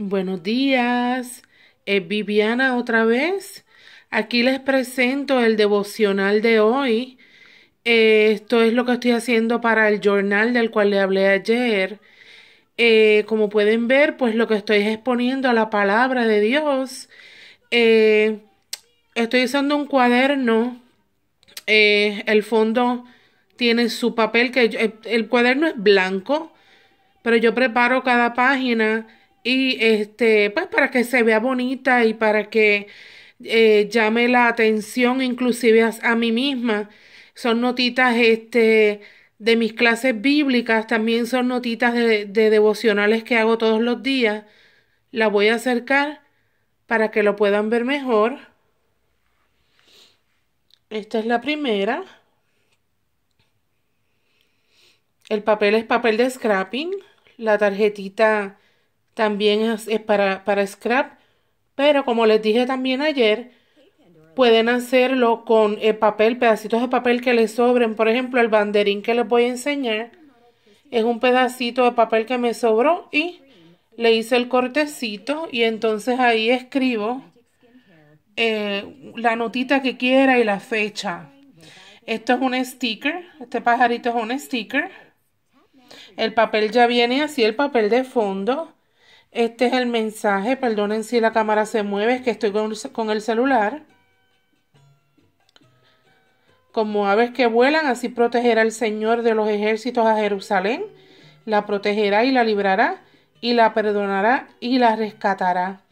Buenos días, eh, Viviana otra vez. Aquí les presento el devocional de hoy. Eh, esto es lo que estoy haciendo para el jornal del cual le hablé ayer. Eh, como pueden ver, pues lo que estoy exponiendo a la palabra de Dios. estoy usando un cuaderno. el fondo tiene su papel, que el cuaderno es blanco, pero yo preparo cada página y este, pues para que se vea bonita y para que eh, llame la atención inclusive a, mí misma. Son notitas este, de mis clases bíblicas, también son notitas de, de devocionales que hago todos los días. La voy a acercar para que lo puedan ver mejor. Esta es la primera. El papel es papel de scrapping. La tarjetita también es, para, para scrap, pero como les dije también ayer, pueden hacerlo con el papel, pedacitos de papel que les sobren. Por ejemplo, el banderín que les voy a enseñar es un pedacito de papel que me sobró y le hice el cortecito y entonces ahí escribo eh, la notita que quiera y la fecha. Esto es un sticker, este pajarito es un sticker. El papel ya viene así, el papel de fondo. Este es el mensaje, perdonen si la cámara se mueve, es que estoy con, el celular. Como aves que vuelan, así protegerá el Señor de los ejércitos a Jerusalén, la protegerá y la librará, y la perdonará y la rescatará.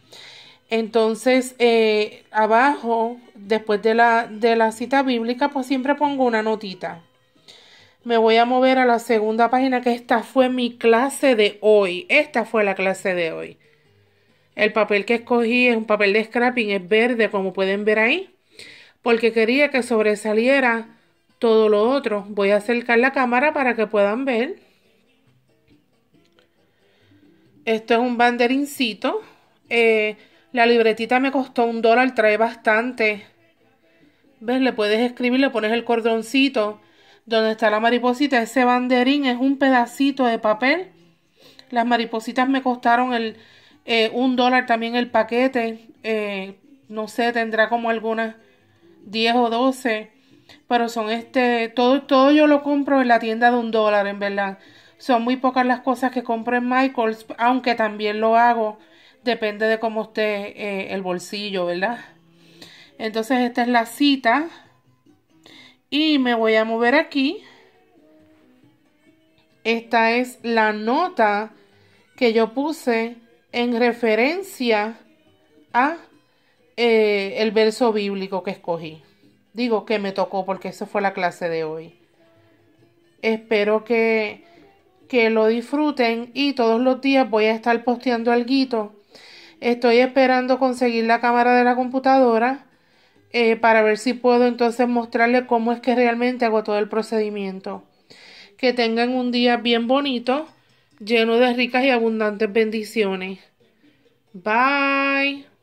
Entonces, eh, abajo, después de la cita bíblica, pues siempre pongo una notita me voy a mover a la segunda página que esta fue mi clase de hoy. Esta fue la clase de hoy. El papel que escogí es un papel de scrapping, es verde como pueden ver ahí, porque quería que sobresaliera todo lo otro. Voy a acercar la cámara para que puedan ver. Esto es un banderincito. Eh, la libretita me costó un dólar, trae bastante. ¿Ves? Le puedes escribir, le pones el cordoncito donde está la mariposita. Ese banderín es un pedacito de papel. Las maripositas me costaron el, eh, un dólar también el paquete. Eh, no sé, tendrá como algunas 10 o 12. Pero son este, todo, todo yo lo compro en la tienda de un dólar, en verdad. Son muy pocas las cosas que compro en Michaels, aunque también lo hago. Depende de cómo esté eh, el bolsillo, ¿verdad? Entonces esta es la cita y me voy a mover aquí. Esta es la nota que yo puse en referencia a eh, el verso bíblico que escogí. Digo que me tocó porque esa fue la clase de hoy. Espero que, que lo disfruten y todos los días voy a estar posteando algo. Estoy esperando conseguir la cámara de la computadora eh, para ver si puedo entonces mostrarle cómo es que realmente hago todo el procedimiento. Que tengan un día bien bonito, lleno de ricas y abundantes bendiciones. Bye.